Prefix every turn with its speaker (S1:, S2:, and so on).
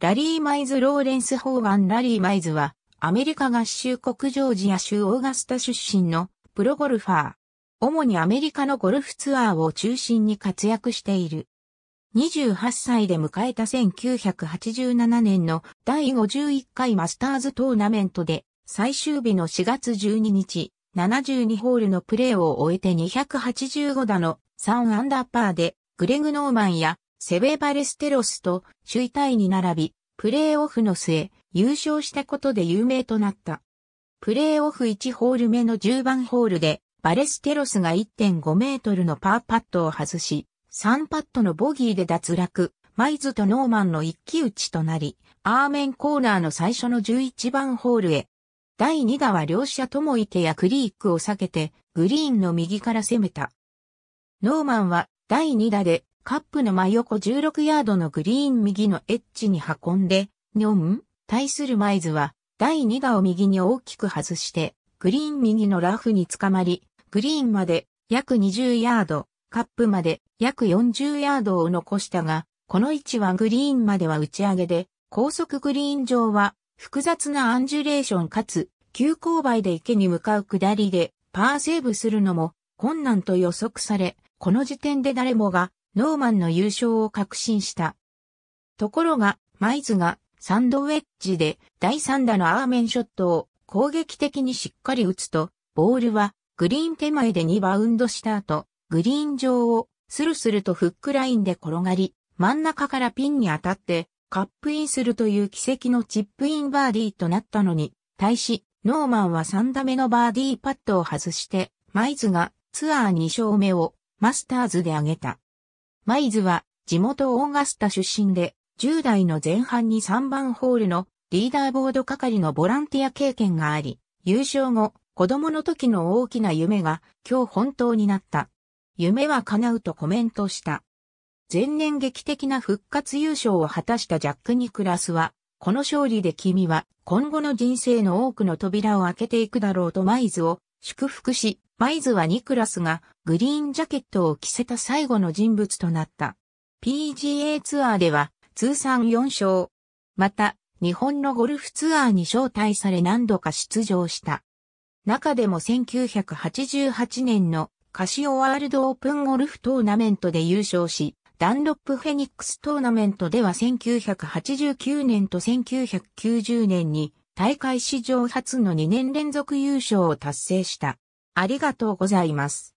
S1: ラリー・マイズ・ローレンス・ホーガン・ラリー・マイズは、アメリカ合衆国ジョージア州オーガスタ出身のプロゴルファー。主にアメリカのゴルフツアーを中心に活躍している。28歳で迎えた1987年の第51回マスターズトーナメントで、最終日の4月12日、72ホールのプレーを終えて285打の3アンダーパーで、グレグ・ノーマンやセベ・バレステロスと首位タイに並び、プレーオフの末、優勝したことで有名となった。プレーオフ1ホール目の10番ホールで、バレステロスが1.5メートルのパーパットを外し、3パットのボギーで脱落、マイズとノーマンの一騎打ちとなり、アーメンコーナーの最初の11番ホールへ。第2打は両者ともいてやクリークを避けて、グリーンの右から攻めた。ノーマンは第2打でカップの真横16ヤードのグリーン右のエッジに運んで、ニョン対するマイズは、第2打を右に大きく外して、グリーン右のラフに捕まり、グリーンまで約20ヤード、カップまで約40ヤードを残したが、この位置はグリーンまでは打ち上げで、高速グリーン上は複雑なアンジュレーションかつ急勾配で池に向かう下りでパーセーブするのも困難と予測され、この時点で誰もがノーマンの優勝を確信した。ところが、マイズがサンドウェッジで第3打のアーメンショットを攻撃的にしっかり打つと、ボールはグリーン手前で2バウンドした後、グリーン上をスルスルとフックラインで転がり、真ん中からピンに当たってカップインするという奇跡のチップインバーディーとなったのに、対し、ノーマンは3打目のバーディーパットを外して、マイズがツアー2勝目をマスターズで挙げた。マイズは地元オーガスタ出身で、10代の前半に3番ホールのリーダーボード係のボランティア経験があり、優勝後、子供の時の大きな夢が今日本当になった。夢は叶うとコメントした。前年劇的な復活優勝を果たしたジャック・ニクラスは、この勝利で君は今後の人生の多くの扉を開けていくだろうとマイズを祝福し、バイズはニクラスがグリーンジャケットを着せた最後の人物となった。PGA ツアーでは通算4勝。また、日本のゴルフツアーに招待され何度か出場した。中でも1988年のカシオワールドオープンゴルフトーナメントで優勝し、ダンロップフェニックストーナメントでは1989年と1990年に大会史上初の2年連続優勝を達成した。ありがとうございます。